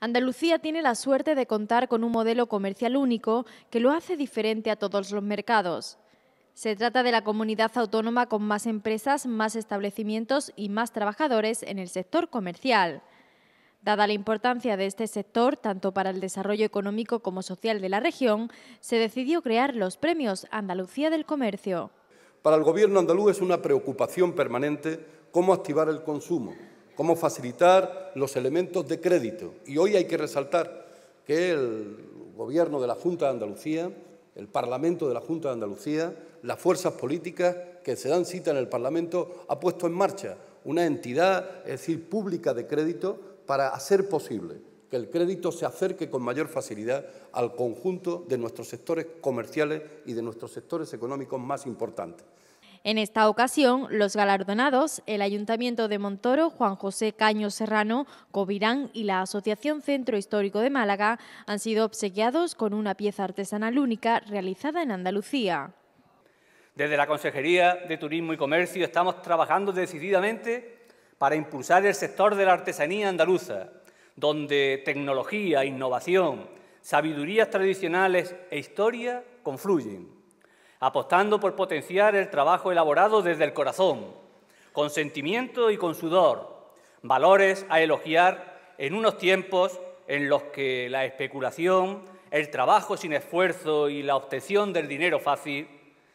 Andalucía tiene la suerte de contar con un modelo comercial único que lo hace diferente a todos los mercados. Se trata de la comunidad autónoma con más empresas, más establecimientos y más trabajadores en el sector comercial. Dada la importancia de este sector, tanto para el desarrollo económico como social de la región, se decidió crear los premios Andalucía del Comercio. Para el Gobierno andaluz es una preocupación permanente cómo activar el consumo, cómo facilitar los elementos de crédito. Y hoy hay que resaltar que el Gobierno de la Junta de Andalucía, el Parlamento de la Junta de Andalucía, las fuerzas políticas que se dan cita en el Parlamento, ha puesto en marcha una entidad, es decir, pública de crédito para hacer posible que el crédito se acerque con mayor facilidad al conjunto de nuestros sectores comerciales y de nuestros sectores económicos más importantes. En esta ocasión, los galardonados, el Ayuntamiento de Montoro, Juan José Caño Serrano, Covirán y la Asociación Centro Histórico de Málaga, han sido obsequiados con una pieza artesanal única realizada en Andalucía. Desde la Consejería de Turismo y Comercio estamos trabajando decididamente para impulsar el sector de la artesanía andaluza, donde tecnología, innovación, sabidurías tradicionales e historia confluyen apostando por potenciar el trabajo elaborado desde el corazón, con sentimiento y con sudor, valores a elogiar en unos tiempos en los que la especulación, el trabajo sin esfuerzo y la obtención del dinero fácil,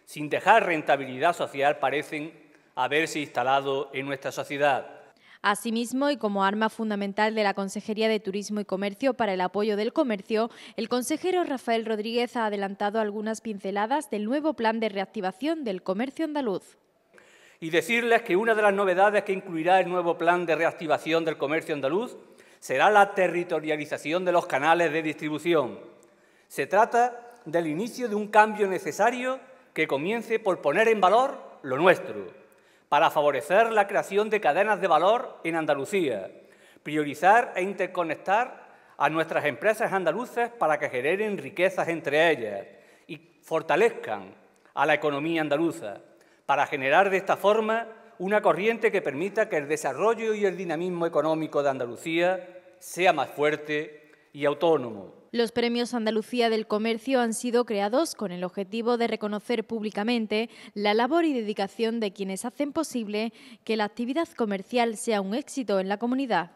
sin dejar rentabilidad social, parecen haberse instalado en nuestra sociedad. Asimismo, y como arma fundamental de la Consejería de Turismo y Comercio para el apoyo del comercio, el consejero Rafael Rodríguez ha adelantado algunas pinceladas del nuevo plan de reactivación del comercio andaluz. Y decirles que una de las novedades que incluirá el nuevo plan de reactivación del comercio andaluz será la territorialización de los canales de distribución. Se trata del inicio de un cambio necesario que comience por poner en valor lo nuestro, para favorecer la creación de cadenas de valor en Andalucía, priorizar e interconectar a nuestras empresas andaluzas para que generen riquezas entre ellas y fortalezcan a la economía andaluza, para generar de esta forma una corriente que permita que el desarrollo y el dinamismo económico de Andalucía sea más fuerte y autónomo. Los premios Andalucía del Comercio han sido creados con el objetivo de reconocer públicamente la labor y dedicación de quienes hacen posible que la actividad comercial sea un éxito en la comunidad.